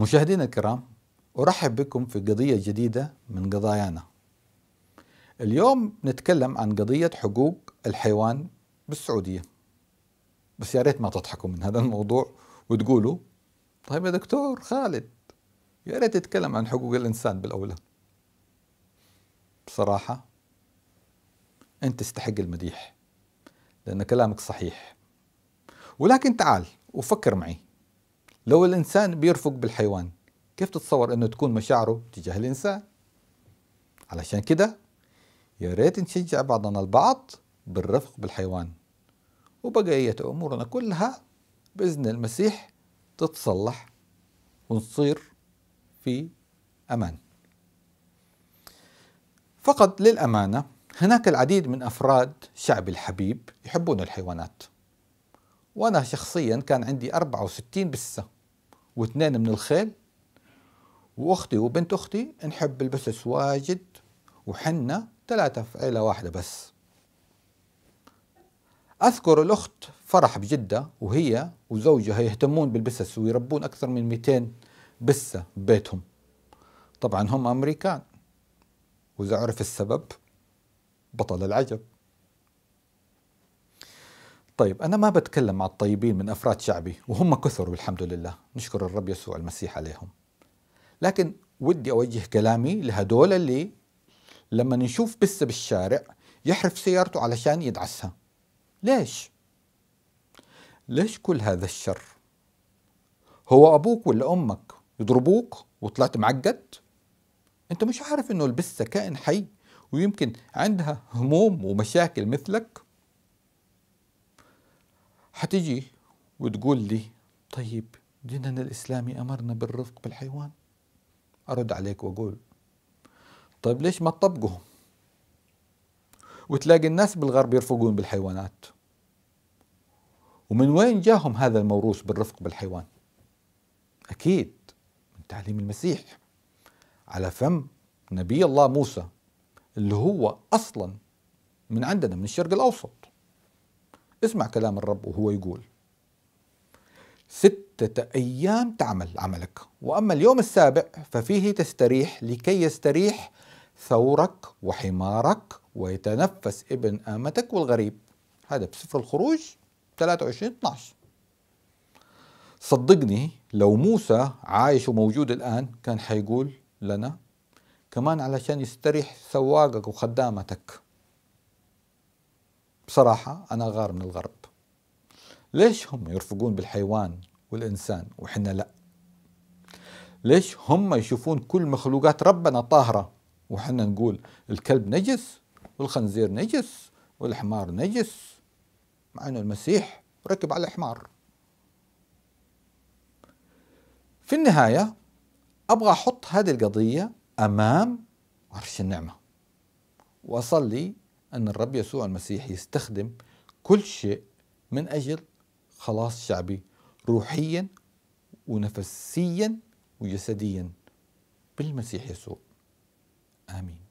مشاهدينا الكرام أرحب بكم في قضية جديدة من قضايانا اليوم نتكلم عن قضية حقوق الحيوان بالسعودية بس يا ريت ما تضحكوا من هذا الموضوع وتقولوا طيب يا دكتور خالد يا ريت تتكلم عن حقوق الإنسان بالأولى بصراحة أنت تستحق المديح لأن كلامك صحيح ولكن تعال وفكر معي لو الإنسان بيرفق بالحيوان كيف تتصور أنه تكون مشاعره تجاه الإنسان علشان كده يا ريت نشجع بعضنا البعض بالرفق بالحيوان وبقية أمورنا كلها بإذن المسيح تتصلح ونصير في أمان فقط للأمانة هناك العديد من أفراد شعب الحبيب يحبون الحيوانات وأنا شخصيا كان عندي 64 بسة واثنين من الخيل وأختي وبنت أختي نحب البسس واجد وحنا ثلاثة في عيلة واحدة بس أذكر الأخت فرح بجدة وهي وزوجها يهتمون بالبسس ويربون أكثر من 200 بسة ببيتهم طبعا هم أمريكان وإذا عرف السبب بطل العجب طيب أنا ما بتكلم مع الطيبين من أفراد شعبي وهم كثر والحمد لله نشكر الرب يسوع المسيح عليهم لكن ودي أوجه كلامي لهدول اللي لما نشوف بسة بالشارع يحرف سيارته علشان يدعسها ليش؟ ليش كل هذا الشر؟ هو أبوك ولا أمك يضربوك وطلعت معقد؟ أنت مش عارف إنه البسة كائن حي ويمكن عندها هموم ومشاكل مثلك؟ حتيجي وتقول لي طيب ديننا الإسلامي أمرنا بالرفق بالحيوان أرد عليك وأقول طيب ليش ما تطبقه وتلاقي الناس بالغرب يرفقون بالحيوانات ومن وين جاهم هذا الموروث بالرفق بالحيوان أكيد من تعليم المسيح على فم نبي الله موسى اللي هو أصلا من عندنا من الشرق الأوسط اسمع كلام الرب وهو يقول ستة أيام تعمل عملك وأما اليوم السابع ففيه تستريح لكي يستريح ثورك وحمارك ويتنفس ابن آمتك والغريب هذا بسفر الخروج 23 12 صدقني لو موسى عايش وموجود الآن كان حيقول لنا كمان علشان يستريح سواقك وخدامتك بصراحة أنا غار من الغرب ليش هم يرفقون بالحيوان والإنسان وحنا لأ ليش هم يشوفون كل مخلوقات ربنا طاهرة وحنا نقول الكلب نجس والخنزير نجس والحمار نجس مع أنه المسيح ركب على الحمار في النهاية أبغى أحط هذه القضية أمام عرش النعمة وأصلي أن الرب يسوع المسيح يستخدم كل شيء من أجل خلاص شعبي روحيا ونفسيا وجسديا بالمسيح يسوع آمين